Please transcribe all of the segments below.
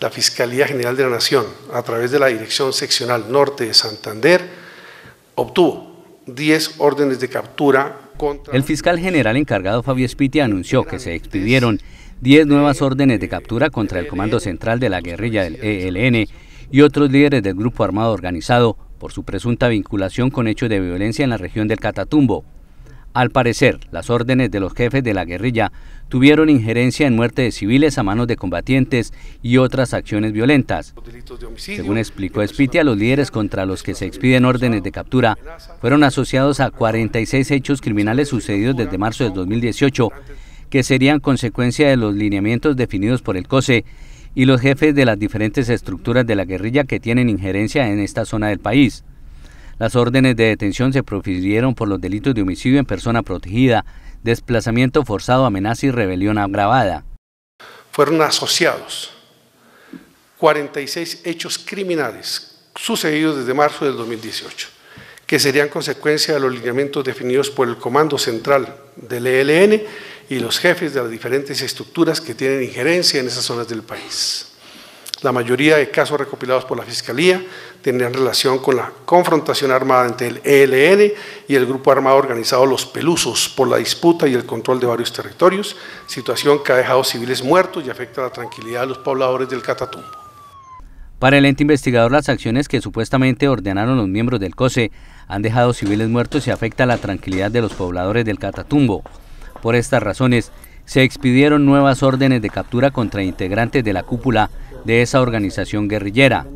la Fiscalía General de la Nación, a través de la Dirección Seccional Norte de Santander, obtuvo 10 órdenes de captura contra... El fiscal general encargado Fabio Spiti anunció que se expidieron 10 nuevas órdenes de captura contra el Comando Central de la Guerrilla del ELN y otros líderes del Grupo Armado Organizado por su presunta vinculación con hechos de violencia en la región del Catatumbo, al parecer, las órdenes de los jefes de la guerrilla tuvieron injerencia en muerte de civiles a manos de combatientes y otras acciones violentas. Según explicó Spitia, los líderes contra los que se expiden órdenes de captura fueron asociados a 46 hechos criminales sucedidos desde marzo de 2018, que serían consecuencia de los lineamientos definidos por el COSE y los jefes de las diferentes estructuras de la guerrilla que tienen injerencia en esta zona del país. Las órdenes de detención se profirieron por los delitos de homicidio en persona protegida, desplazamiento forzado, amenaza y rebelión agravada. Fueron asociados 46 hechos criminales sucedidos desde marzo del 2018, que serían consecuencia de los lineamientos definidos por el Comando Central del ELN y los jefes de las diferentes estructuras que tienen injerencia en esas zonas del país. La mayoría de casos recopilados por la Fiscalía tenían relación con la confrontación armada entre el ELN y el grupo armado organizado Los Pelusos por la disputa y el control de varios territorios, situación que ha dejado civiles muertos y afecta la tranquilidad de los pobladores del Catatumbo. Para el ente investigador, las acciones que supuestamente ordenaron los miembros del COSE han dejado civiles muertos y afecta la tranquilidad de los pobladores del Catatumbo. Por estas razones, se expidieron nuevas órdenes de captura contra integrantes de la cúpula de esa organización guerrillera.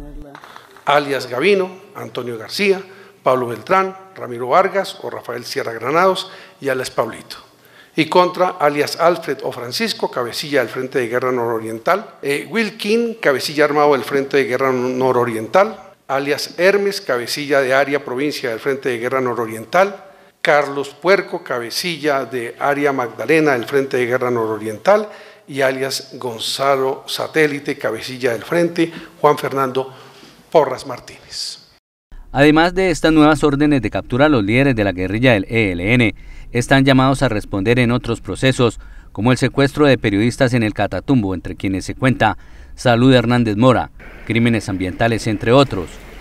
Alias Gavino, Antonio García, Pablo Beltrán, Ramiro Vargas o Rafael Sierra Granados y alias Pablito. Y contra alias Alfred o Francisco, cabecilla del Frente de Guerra Nororiental, eh, Wilkin, cabecilla armado del Frente de Guerra Nororiental, alias Hermes, cabecilla de área provincia del Frente de Guerra Nororiental, Carlos Puerco, cabecilla de Área Magdalena del Frente de Guerra Nororiental, y alias Gonzalo Satélite, cabecilla del Frente, Juan Fernando Porras Martínez. Además de estas nuevas órdenes de captura, los líderes de la guerrilla del ELN están llamados a responder en otros procesos, como el secuestro de periodistas en el Catatumbo, entre quienes se cuenta Salud Hernández Mora, crímenes ambientales, entre otros.